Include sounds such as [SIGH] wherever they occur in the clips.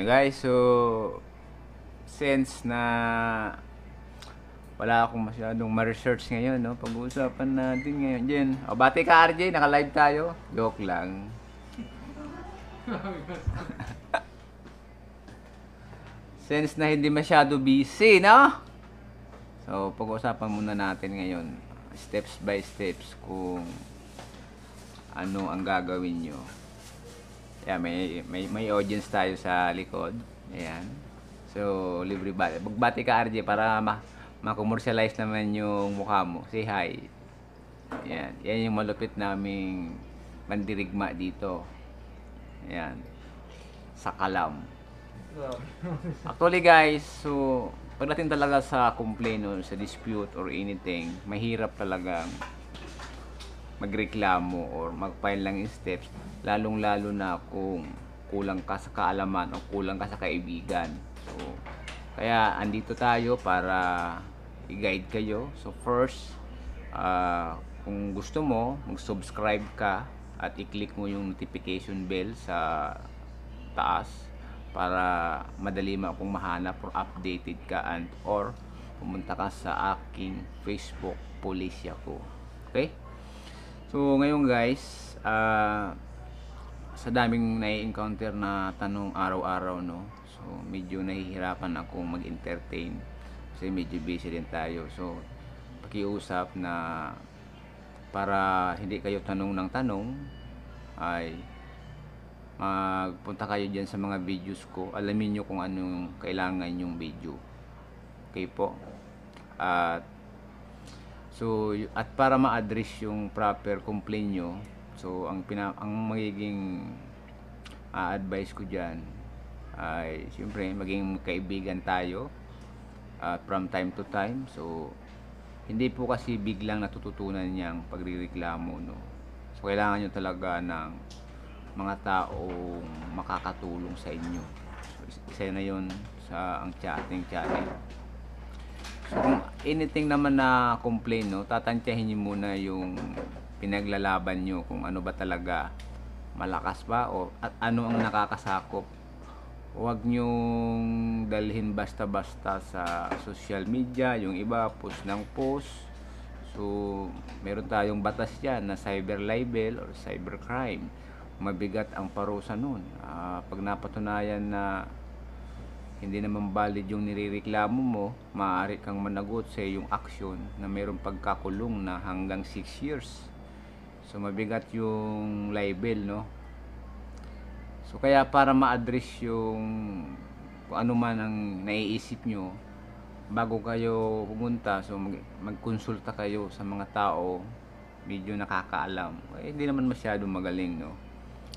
Ayun guys, so since na wala akong masyadong ma-research ngayon, no? Pag-uusapan natin ngayon. Jen, o, bati ka RJ, naka-live tayo. Joke lang. [LAUGHS] since na hindi masyado busy, no? So, pag-uusapan muna natin ngayon, steps by steps, kung ano ang gagawin nyo Ayan, may, may, may audience tayo sa likod. Ayan. So, libre ba? Magbati ka, RJ, para ma ma-commercialize naman yung mukha mo. Say hi. Ayan. Yan yung malupit naming mandirigma dito. Ayan. Sa kalam. Actually, guys, so, pagdating talaga sa complaint or sa dispute or anything, mahirap talagang magreklamo or mag-file ng steps lalong-lalo na kung kulang ka sa kaalaman o kulang ka sa kaibigan. So, kaya andito tayo para i-guide kayo. So, first, uh, kung gusto mo, mag-subscribe ka at i-click mo yung notification bell sa taas para madali mo akong mahanap or updated ka and or pumunta ka sa aking Facebook Policia ko. Okay? So, ngayon guys, ah... Uh, sa daming nai-encounter na tanong araw-araw no so medyo nahihirapan ako mag-entertain kasi medyo busy din tayo so pakiusap na para hindi kayo tanong ng tanong ay magpunta kayo diyan sa mga videos ko alamin niyo kung anong kailangan yung video okay po at so at para ma-address yung proper complaint nyo So ang pina ang magiging uh, advice ko diyan ay siyempre maging kaibigan tayo uh, from time to time. So hindi po kasi biglang natututunan niya pagrereklamo no. So kailangan niyo talaga ng mga taong makakatulong sa inyo. So, isa na 'yon sa ang chatting chatting. So kung anything naman na complain no, tatantyahin niyo muna yung pinaglalaban nyo kung ano ba talaga malakas ba o at ano ang nakakasakop huwag nyong dalhin basta-basta sa social media yung iba post ng post so meron tayong batas dyan na cyber libel or cyber crime mabigat ang parusa nun uh, pag napatunayan na hindi naman valid yung nirereklamo mo, maaari kang managot sa yung aksyon na mayroong pagkakulong na hanggang 6 years. So mabigat yung label no? So kaya para ma-address yung kung ano man ang naiisip nyo, bago kayo pumunta, so mag magkonsulta kayo sa mga tao medyo nakakaalam. Eh, hindi naman masyado magaling, no?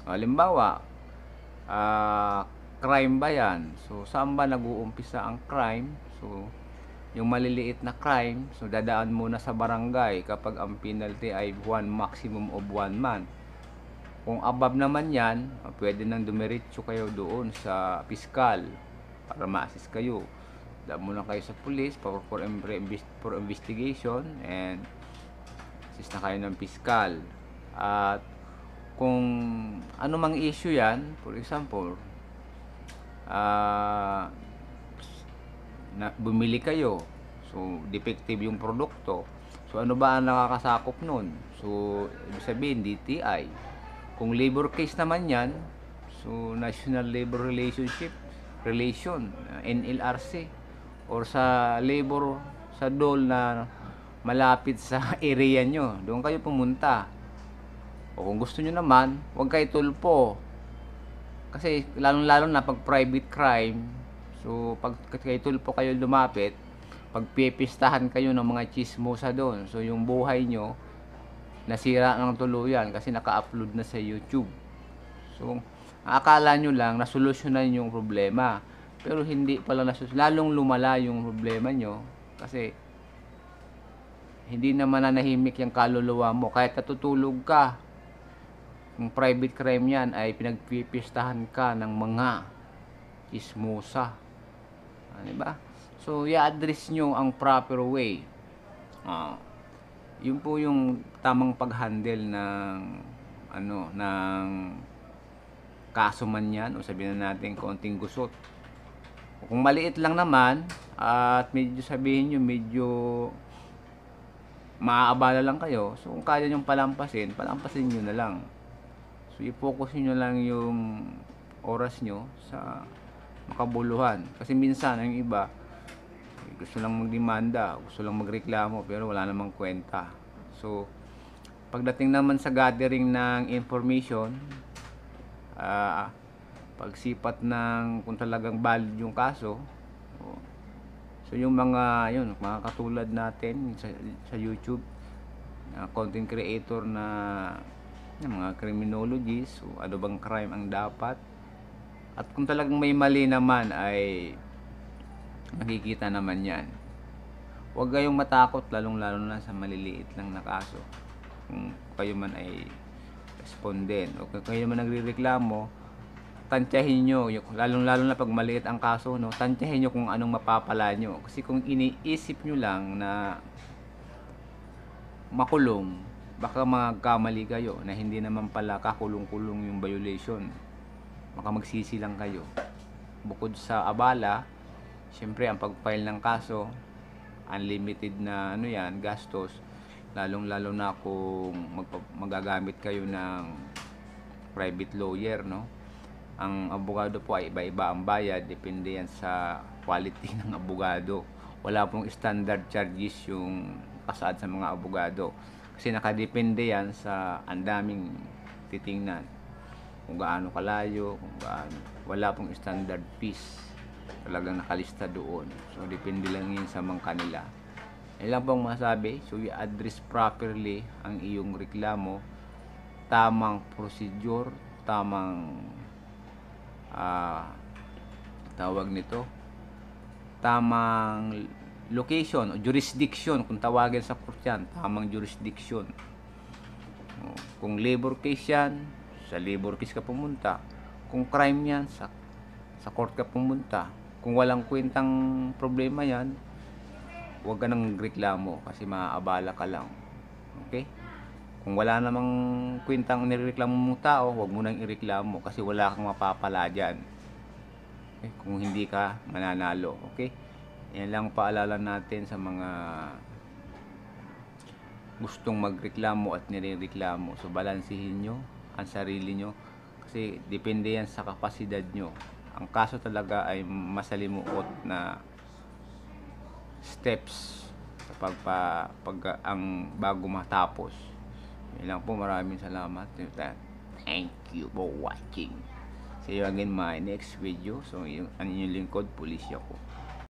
Halimbawa, ah, uh, crime ba yan? So, saan ba nag-uumpisa ang crime? So, yung maliliit na crime, so dadaan muna sa barangay kapag ang penalty ay 1 maximum of 1 month. Kung above naman yan, pwede nang dumiretso kayo doon sa fiscal para ma kayo. Daan muna kayo sa police for, for, for investigation and assist na kayo ng fiscal At kung ano mang issue yan, for example, ah... Uh, na bumili kayo. So, defective yung produkto. So, ano ba ang nakakasakop nun? So, ibig sabihin, DTI. Kung labor case naman yan, so, National Labor Relationship Relation, NLRC, or sa labor, sa dole na malapit sa [LAUGHS] area nyo. Doon kayo pumunta. O kung gusto nyo naman, huwag kayo tulpo. Kasi lalong-lalo na pag private crime, So, pag kay po kayo lumapit, pagpipistahan kayo ng mga chismosa doon. So, yung buhay nyo, nasira ng tuluyan kasi naka-upload na sa YouTube. So, akala nyo lang, nasolusyonan yung problema. Pero hindi pala nasolusyonan. Lalong lumala yung problema nyo kasi hindi na mananahimik yung kaluluwa mo. Kahit natutulog ka, yung private crime yan ay pinagpipistahan ka ng mga chismosa. Ah, di ba? So, i-address nyo ang proper way. Ah, yun po yung tamang pag-handle ng ano, ng kaso man yan o sabihin na natin konting gusot. Kung maliit lang naman at medyo sabihin nyo medyo maaabala lang kayo, so kung kaya nyo palampasin, palampasin nyo na lang. So i-focus nyo lang yung oras nyo sa makabuluhan. Kasi minsan, ang iba, gusto lang magdemanda, gusto lang magreklamo, pero wala namang kwenta. So, pagdating naman sa gathering ng information, uh, pagsipat ng kung talagang valid yung kaso, so yung mga, yun, mga katulad natin sa, sa YouTube, uh, content creator na yung mga criminologists, so, ano bang crime ang dapat, at kung talagang may mali naman ay makikita naman yan. Huwag kayong matakot lalong lalo na sa maliliit lang na kaso. Kung kayo man ay respondent o kung kayo man nagrereklamo, tantyahin nyo, lalong lalo na pag maliit ang kaso, no, tantyahin nyo kung anong mapapala nyo. Kasi kung iniisip nyo lang na makulong, baka magkamali kayo na hindi naman pala kakulong-kulong yung violation baka magsisi lang kayo. Bukod sa abala, syempre ang pag-file ng kaso, unlimited na ano yan, gastos, lalong-lalo na kung magagamit kayo ng private lawyer, no? Ang abogado po ay iba-iba ang bayad, depende yan sa quality [LAUGHS] ng abogado. Wala pong standard charges yung kasaad sa mga abogado. Kasi nakadepende yan sa andaming titingnan kung gaano kalayo, kung gaano. Wala pong standard piece talagang nakalista doon. So, depende lang yun sa mga kanila. Ilang pong masabi, so you address properly ang iyong reklamo, tamang procedure, tamang uh, tawag nito, tamang location o jurisdiction kung tawagin sa court yan, tamang jurisdiction. Oh, kung labor case yan, sa labor case ka pumunta. Kung crime yan, sa, sa court ka pumunta. Kung walang kwentang problema yan, huwag ka nang reklamo kasi maaabala ka lang. Okay? Kung wala namang kwentang nireklamo mong tao, huwag mo nang ireklamo kasi wala kang mapapala dyan. Okay? Kung hindi ka mananalo. Okay? Yan lang paalala natin sa mga gustong magreklamo at nireklamo. So, balansihin nyo ang sarili nyo kasi depende yan sa kapasidad nyo ang kaso talaga ay masalimuot na steps sa pagpa, pag, ang bago matapos yun lang po maraming salamat thank you for watching see you again my next video so yung, ang inyong lingkod pulis ako